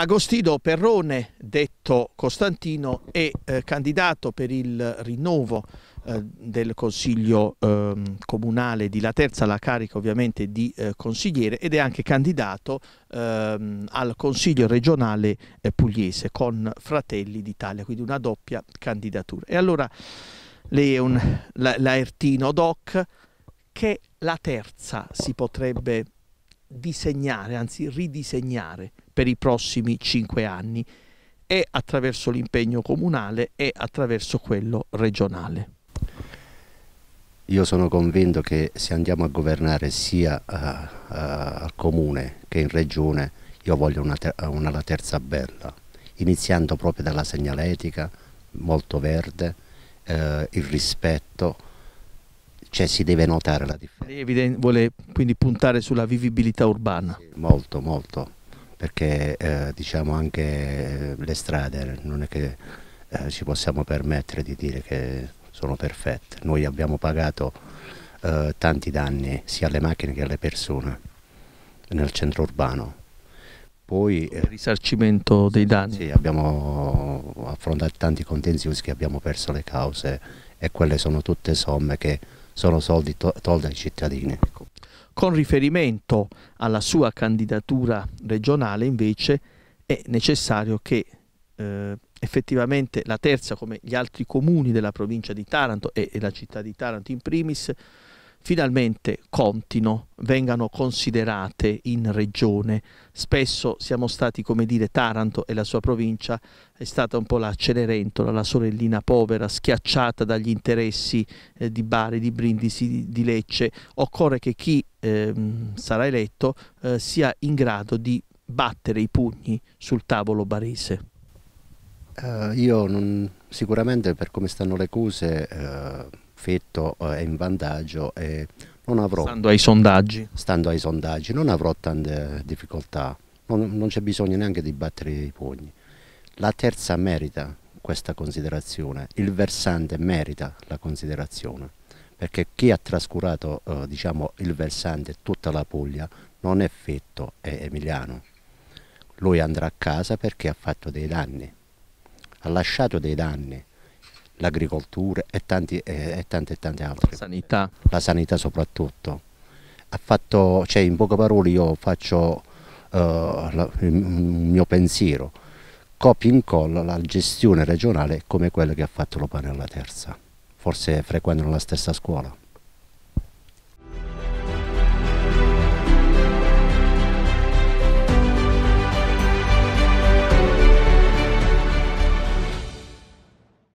Agostino Perrone, detto Costantino, è eh, candidato per il rinnovo eh, del Consiglio eh, Comunale di La Terza, la carica ovviamente di eh, consigliere, ed è anche candidato ehm, al Consiglio regionale eh, pugliese con Fratelli d'Italia, quindi una doppia candidatura. E allora lei è un la, laertino doc che la terza si potrebbe disegnare, anzi ridisegnare per i prossimi cinque anni e attraverso l'impegno comunale e attraverso quello regionale. Io sono convinto che se andiamo a governare sia eh, eh, al comune che in regione, io voglio una, ter una la terza bella, iniziando proprio dalla segnaletica, molto verde, eh, il rispetto, cioè si deve notare la differenza. Lei vuole quindi puntare sulla vivibilità urbana? Sì, molto, molto perché eh, diciamo anche eh, le strade non è che eh, ci possiamo permettere di dire che sono perfette. Noi abbiamo pagato eh, tanti danni sia alle macchine che alle persone nel centro urbano. Poi, eh, il risarcimento dei danni? Sì, abbiamo affrontato tanti contenziosi che abbiamo perso le cause e quelle sono tutte somme che sono soldi to tolti ai cittadini. Ecco, con riferimento alla sua candidatura regionale invece è necessario che eh, effettivamente la terza come gli altri comuni della provincia di Taranto e, e la città di Taranto in primis finalmente contino, vengano considerate in regione. Spesso siamo stati, come dire, Taranto e la sua provincia è stata un po' la Cenerentola, la sorellina povera, schiacciata dagli interessi eh, di Bari, di Brindisi, di Lecce. Occorre che chi eh, sarà eletto eh, sia in grado di battere i pugni sul tavolo barese. Uh, io non, sicuramente per come stanno le cose... Uh Fetto eh, è in vantaggio e non avrò... Stando ai sondaggi? Stando ai sondaggi, non avrò tante difficoltà, non, non c'è bisogno neanche di battere i pugni. La terza merita questa considerazione, il versante merita la considerazione, perché chi ha trascurato eh, diciamo, il versante, tutta la Puglia, non è Fetto, è Emiliano. Lui andrà a casa perché ha fatto dei danni, ha lasciato dei danni, l'agricoltura e, eh, e, tante e tante altre. La sanità. La sanità soprattutto. Fatto, cioè in poche parole io faccio uh, la, il mio pensiero, copio e incolla la gestione regionale come quella che ha fatto lo Pane alla Terza, forse frequentano la stessa scuola.